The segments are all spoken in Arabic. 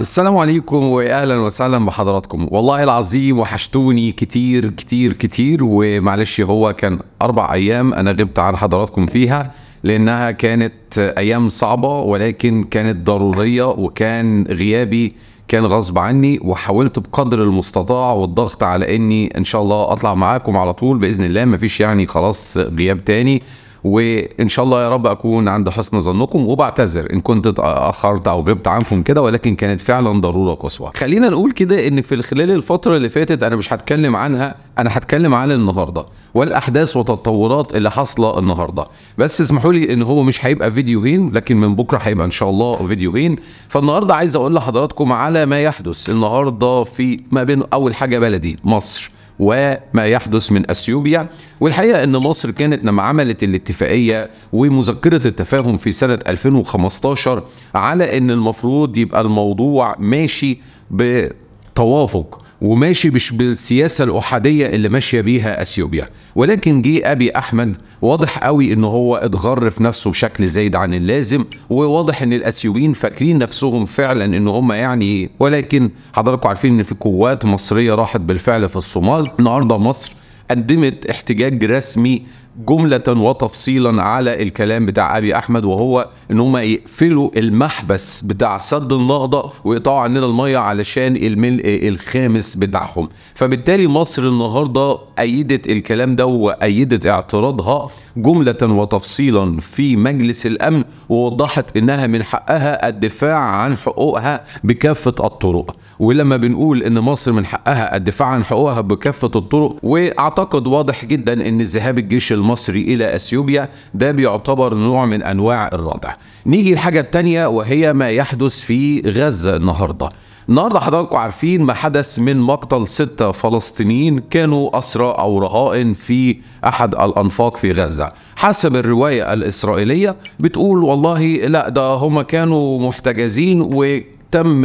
السلام عليكم واهلا وسهلا بحضراتكم والله العظيم وحشتوني كتير كتير كتير ومعلش هو كان اربع ايام انا غبت عن حضراتكم فيها لانها كانت ايام صعبه ولكن كانت ضروريه وكان غيابي كان غصب عني وحاولت بقدر المستطاع والضغط على اني ان شاء الله اطلع معاكم على طول باذن الله مفيش يعني خلاص غياب تاني وان شاء الله يا رب اكون عند حسن ظنكم وبعتذر ان كنت اتاخرت او غبت عنكم كده ولكن كانت فعلا ضروره قصوى خلينا نقول كده ان في خلال الفتره اللي فاتت انا مش هتكلم عنها انا هتكلم عن النهارده والاحداث والتطورات اللي حاصله النهارده بس اسمحوا لي ان هو مش هيبقى فيديوهين لكن من بكره هيبقى ان شاء الله فيديوهين فالنهارده عايز اقول لحضراتكم على ما يحدث النهارده في ما بين اول حاجه بلدي مصر وما يحدث من اثيوبيا والحقيقه ان مصر كانت لما عملت الاتفاقيه ومذكره التفاهم في سنه 2015 على ان المفروض يبقى الموضوع ماشي بتوافق وماشي مش بالسياسه الاحاديه اللي ماشيه بيها اثيوبيا ولكن جه ابي احمد واضح قوي ان هو اتغر في نفسه بشكل زايد عن اللازم وواضح ان الاثيوبيين فاكرين نفسهم فعلا ان هم يعني ولكن حضراتكم عارفين ان في قوات مصريه راحت بالفعل في الصومال النهارده مصر قدمت احتجاج رسمي جملة وتفصيلا على الكلام بتاع أبي أحمد وهو إن هم يقفلوا المحبس بتاع سد النهضة ويقطعوا عننا المية علشان الملء الخامس بتاعهم فبالتالي مصر النهاردة أيدت الكلام ده وأيدت اعتراضها جملة وتفصيلا في مجلس الأمن ووضحت إنها من حقها الدفاع عن حقوقها بكافة الطرق ولما بنقول إن مصر من حقها الدفاع عن حقوقها بكافة الطرق وأعتقد واضح جدا إن ذهاب الجيش المصري إلى أثيوبيا ده بيعتبر نوع من أنواع الردع نيجي الحاجة التانية وهي ما يحدث في غزة النهاردة النهارده حضراتكم عارفين ما حدث من مقتل ستة فلسطينيين كانوا أسرى أو رهائن في أحد الأنفاق في غزة حسب الرواية الإسرائيلية بتقول والله لا ده هم كانوا محتجزين و تم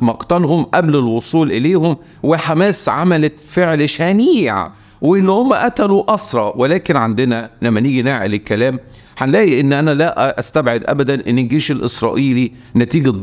مقتلهم قبل الوصول اليهم وحماس عملت فعل شنيع وان هم قتلوا اسرى ولكن عندنا لما نيجي نعقل الكلام هنلاقي ان انا لا استبعد ابدا ان الجيش الاسرائيلي نتيجه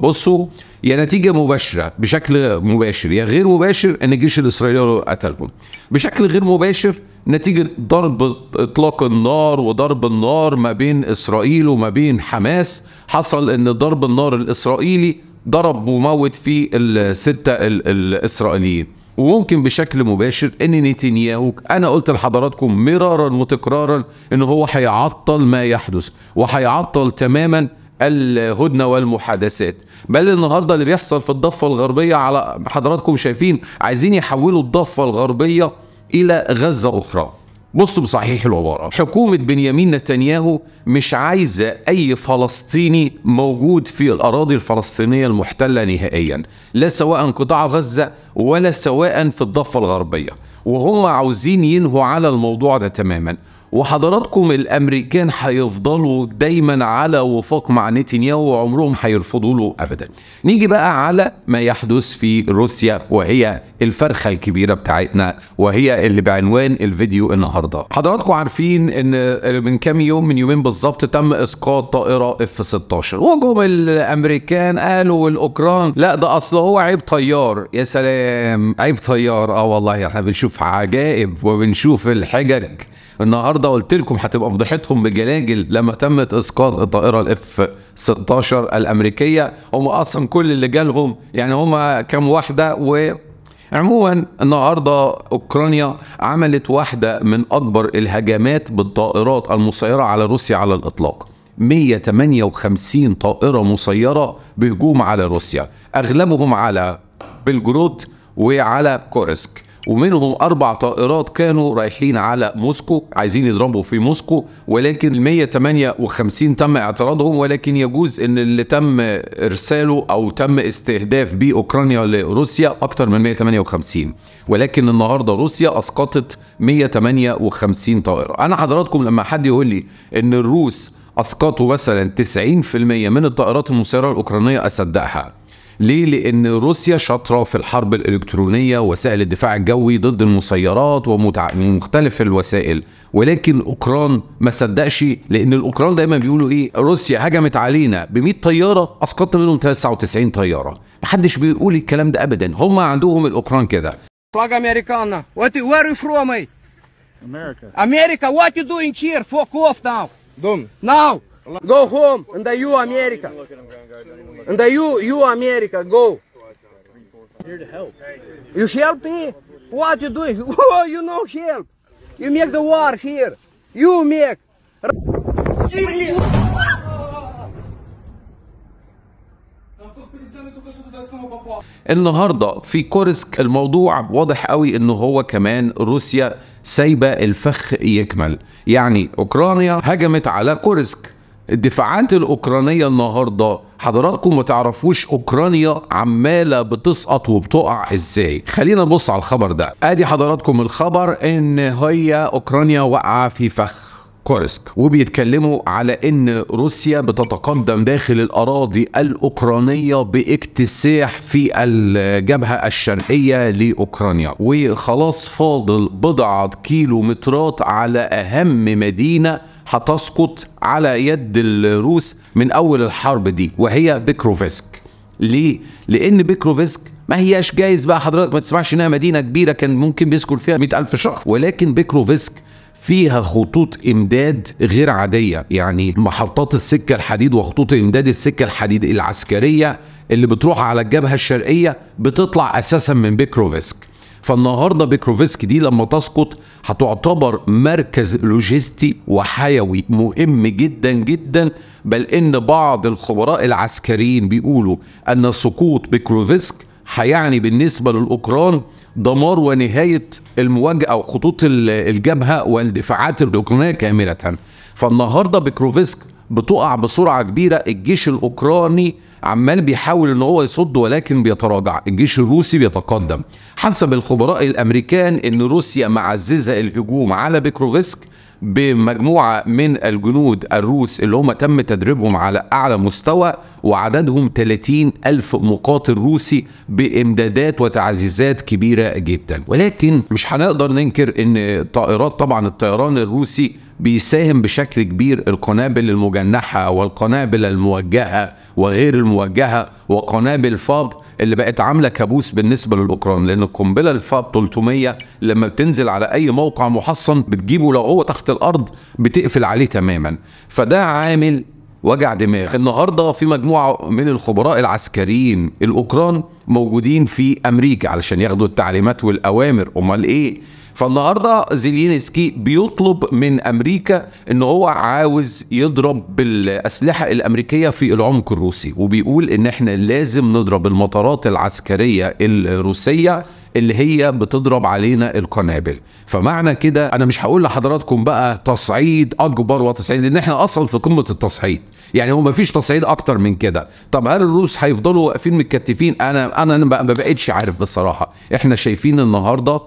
بصوا يا نتيجه مباشره بشكل مباشر يا غير مباشر ان الجيش الاسرائيلي قتلهم بشكل غير مباشر نتيجه ضرب اطلاق النار وضرب النار ما بين اسرائيل وما بين حماس حصل ان ضرب النار الاسرائيلي ضرب وموت في السته الاسرائيليين وممكن بشكل مباشر ان نتنياهو انا قلت لحضراتكم مرارا وتكرارا ان هو هيعطل ما يحدث وهيعطل تماما الهدنة والمحادثات بل النهاردة اللي بيحصل في الضفة الغربية على حضراتكم شايفين عايزين يحولوا الضفة الغربية إلى غزة أخرى بص بصحيح العبارة حكومة بنيامين نتنياهو مش عايزة أي فلسطيني موجود في الأراضي الفلسطينية المحتلة نهائيا لا سواء قطاع غزة ولا سواء في الضفة الغربية وهم عاوزين ينهوا على الموضوع ده تماما وحضراتكم الامريكان هيفضلوا دايما على وفاق مع نتنياهو وعمرهم هيرفضوا له ابدا نيجي بقى على ما يحدث في روسيا وهي الفرخه الكبيره بتاعتنا وهي اللي بعنوان الفيديو النهارده حضراتكم عارفين ان من كام يوم من يومين بالظبط تم اسقاط طائره اف 16 وجم الامريكان قالوا الاوكران لا ده اصل هو عيب طيار يا سلام عيب طيار اه والله احنا بنشوف عجائب وبنشوف الحجج النهارده قلت لكم هتبقى فضيحتهم بجلاجل لما تمت اسقاط الطائره الاف 16 الامريكيه هم اصلا كل اللي جالهم يعني هم كام واحده و عموما النهارده اوكرانيا عملت واحده من اكبر الهجمات بالطائرات المسيره على روسيا على الاطلاق 158 طائره مسيره بهجوم على روسيا اغلبهم على بلجرود وعلى كورسك ومنهم أربع طائرات كانوا رايحين على موسكو عايزين يضربوا في موسكو ولكن ال 158 تم اعتراضهم ولكن يجوز أن اللي تم إرساله أو تم استهداف بيه أوكرانيا لروسيا أكثر من 158 ولكن النهاردة روسيا أسقطت 158 طائرة أنا حضراتكم لما حد يقول لي أن الروس أسقطوا مثلا 90% من الطائرات المسيرة الأوكرانية أصدقها ليه؟ لأن روسيا شاطرة في الحرب الإلكترونية وسائل الدفاع الجوي ضد المسيرات ومختلف الوسائل ولكن أوكران ما صدقش لأن الأوكران دايما بيقولوا إيه روسيا هجمت علينا ب 100 طيارة أسقطت منهم 99 طيارة محدش بيقول الكلام ده أبدا هم عندهم الأوكران كده Flag Americana. What, you what you doing here? Fuck off now. don't Now. Go home in the U America. In the U U America, go. Here to help. You help me? What you doing? Oh, you no help. You make the war here. You make. النهارده في كورسك الموضوع واضح قوي ان هو كمان روسيا سايبه الفخ يكمل يعني اوكرانيا هجمت على كورسك الدفاعات الاوكرانيه النهارده حضراتكم ما تعرفوش اوكرانيا عماله بتسقط وبتقع ازاي خلينا نبص على الخبر ده ادي حضراتكم الخبر ان هي اوكرانيا واقعه في فخ كورسك وبيتكلموا على ان روسيا بتتقدم داخل الاراضي الاوكرانيه باكتساح في الجبهه الشرقيه لاوكرانيا وخلاص فاضل بضعه كيلومترات على اهم مدينه هتسقط على يد الروس من اول الحرب دي وهي بيكروفسك ليه؟ لان بيكروفسك ما هياش جايز بقى حضرتك ما تسمعش انها مدينه كبيره كان ممكن بيسكن فيها 100000 شخص ولكن بيكروفسك فيها خطوط امداد غير عاديه يعني محطات السكه الحديد وخطوط امداد السكه الحديد العسكريه اللي بتروح على الجبهه الشرقيه بتطلع اساسا من بيكروفسك فالنهارده بيكروفيسك دي لما تسقط هتعتبر مركز لوجستي وحيوي مهم جدا جدا بل ان بعض الخبراء العسكريين بيقولوا ان سقوط بيكروفيسك هيعني بالنسبه للاوكران دمار ونهايه المواجهه او خطوط الجبهه والدفاعات الاوكرانيه كامله فالنهارده بيكروفيسك بتقع بسرعه كبيره الجيش الاوكراني عمال بيحاول ان هو يصد ولكن بيتراجع الجيش الروسي بيتقدم حسب الخبراء الامريكان ان روسيا معززه الهجوم على بيكروفسك بمجموعه من الجنود الروس اللي هم تم تدريبهم على اعلى مستوى وعددهم 30 ألف مقاتل روسي بإمدادات وتعزيزات كبيرة جدا ولكن مش هنقدر ننكر أن طائرات طبعا الطيران الروسي بيساهم بشكل كبير القنابل المجنحة والقنابل الموجهة وغير الموجهة وقنابل فاب اللي بقت عاملة كابوس بالنسبة للأوكران لأن القنبلة الفاب 300 لما بتنزل على أي موقع محصن بتجيبه لو هو تحت الأرض بتقفل عليه تماما فده عامل وجع دماغ النهارده في مجموعه من الخبراء العسكريين الاوكران موجودين في امريكا علشان ياخدوا التعليمات والاوامر امال ايه فالنهارده زيلينسكي بيطلب من امريكا ان هو عاوز يضرب بالاسلحه الامريكيه في العمق الروسي وبيقول ان احنا لازم نضرب المطارات العسكريه الروسيه اللي هي بتضرب علينا القنابل فمعنى كده انا مش هقول لحضراتكم بقى تصعيد اكبر وتصعيد لان احنا اصلا في قمه التصعيد يعني هو مفيش تصعيد اكتر من كده طب هل الروس هيفضلوا واقفين متكتفين انا انا ما بقتش عارف بصراحه احنا شايفين النهارده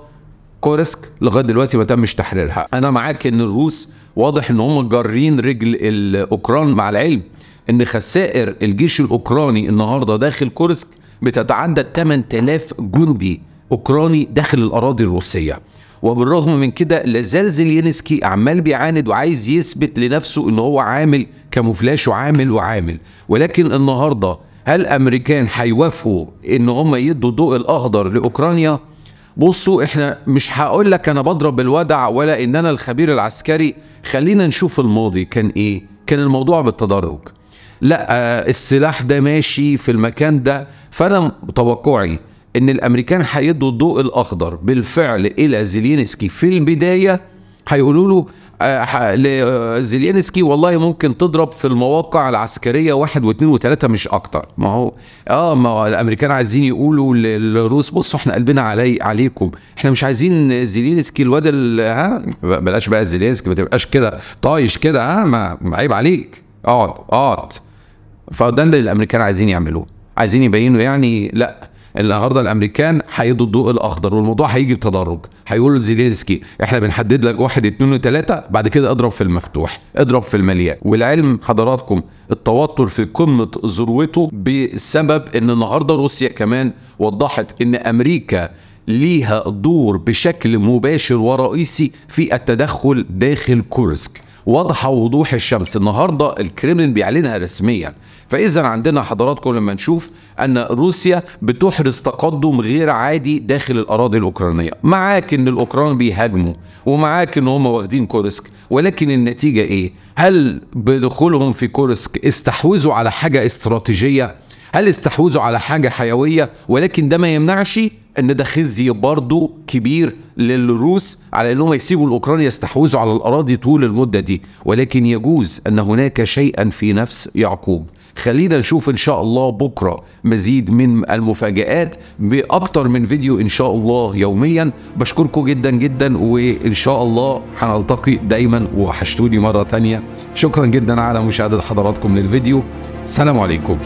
كورسك لغايه دلوقتي ما تمش تحريرها انا معاك ان الروس واضح ان هم جارين رجل الاوكران مع العلم ان خسائر الجيش الاوكراني النهارده داخل كورسك بتتعدى 8000 جندي أوكراني داخل الأراضي الروسية وبالرغم من كده لازال زيلينسكي عمال بيعاند وعايز يثبت لنفسه ان هو عامل كاموفلاش وعامل وعامل ولكن النهارده هل امريكان هيوافقوا ان هم يدوا ضوء الاخضر لاوكرانيا بصوا احنا مش هقول لك انا بضرب الودع ولا ان انا الخبير العسكري خلينا نشوف الماضي كان ايه كان الموضوع بالتدرج لا آه، السلاح ده ماشي في المكان ده فانا توقعي ان الامريكان هيدوا الضوء الاخضر بالفعل الى زيلينسكي في البدايه هيقولوا له آه، لزيلينسكي والله ممكن تضرب في المواقع العسكريه واحد واثنين وثلاثه مش اكتر ما هو اه ما هو الامريكان عايزين يقولوا للروس بصوا احنا قلبنا علي عليكم احنا مش عايزين زيلينسكي الواد ها بلاش بقى زيلينسكي ما تبقاش كده طايش كده ها ما عيب عليك اقعد اقعد فده اللي الامريكان عايزين يعملوه عايزين يبينوا يعني لا النهارده الامريكان هيدوا الضوء الاخضر والموضوع هيجي بتدرج هيقول زيلينسكي احنا بنحدد لك واحد اتنين وتلاته بعد كده اضرب في المفتوح اضرب في المليان والعلم حضراتكم التوتر في قمه ذروته بسبب ان النهارده روسيا كمان وضحت ان امريكا ليها دور بشكل مباشر ورئيسي في التدخل داخل كورسك واضحه وضوح الشمس النهارده الكريملين بيعلنها رسميا فاذا عندنا حضراتكم لما نشوف ان روسيا بتحرز تقدم غير عادي داخل الاراضي الاوكرانيه معاك ان الاوكران بيهاجموا ومعاك ان هم واخدين كورسك ولكن النتيجه ايه هل بدخولهم في كورسك استحوذوا على حاجه استراتيجيه هل استحوذوا على حاجه حيويه ولكن ده ما يمنعش ان ده خزي برضه كبير للروس على انهم يسيبوا الاوكران يستحوذوا على الاراضي طول المده دي ولكن يجوز ان هناك شيئا في نفس يعقوب خلينا نشوف ان شاء الله بكره مزيد من المفاجات باكتر من فيديو ان شاء الله يوميا بشكركم جدا جدا وان شاء الله هنلتقي دايما وحشتوني مره ثانيه شكرا جدا على مشاهده حضراتكم للفيديو سلام عليكم